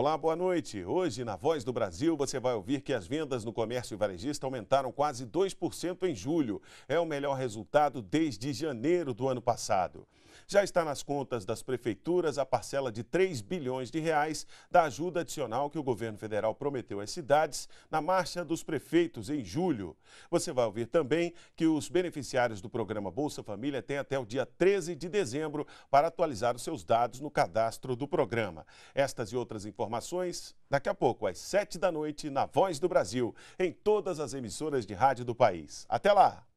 Olá, boa noite. Hoje, na Voz do Brasil, você vai ouvir que as vendas no comércio varejista aumentaram quase 2% em julho. É o melhor resultado desde janeiro do ano passado. Já está nas contas das prefeituras a parcela de 3 bilhões de reais da ajuda adicional que o governo federal prometeu às cidades na marcha dos prefeitos em julho. Você vai ouvir também que os beneficiários do programa Bolsa Família têm até o dia 13 de dezembro para atualizar os seus dados no cadastro do programa. Estas e outras informações informações daqui a pouco, às 7 da noite, na Voz do Brasil, em todas as emissoras de rádio do país. Até lá!